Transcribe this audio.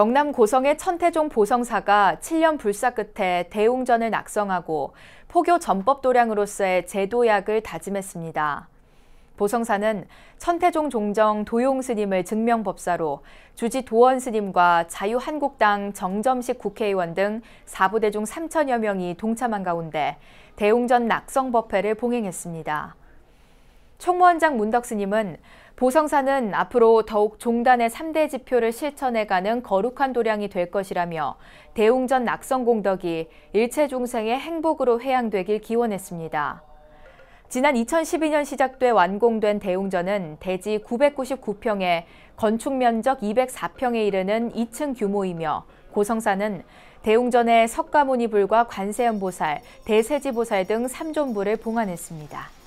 경남 고성의 천태종 보성사가 7년 불사 끝에 대웅전을 낙성하고 포교 전법 도량으로서의 제도약을 다짐했습니다. 보성사는 천태종 종정 도용 스님을 증명법사로 주지 도원 스님과 자유한국당 정점식 국회의원 등 4부대중 3천여 명이 동참한 가운데 대웅전 낙성법회를 봉행했습니다. 총무원장 문덕스님은 보성사는 앞으로 더욱 종단의 3대 지표를 실천해가는 거룩한 도량이 될 것이라며 대웅전 낙성공덕이 일체 중생의 행복으로 회양되길 기원했습니다. 지난 2012년 시작돼 완공된 대웅전은 대지 999평에 건축 면적 204평에 이르는 2층 규모이며 고성사는 대웅전에 석가모니불과 관세음보살, 대세지보살 등 3존불을 봉안했습니다.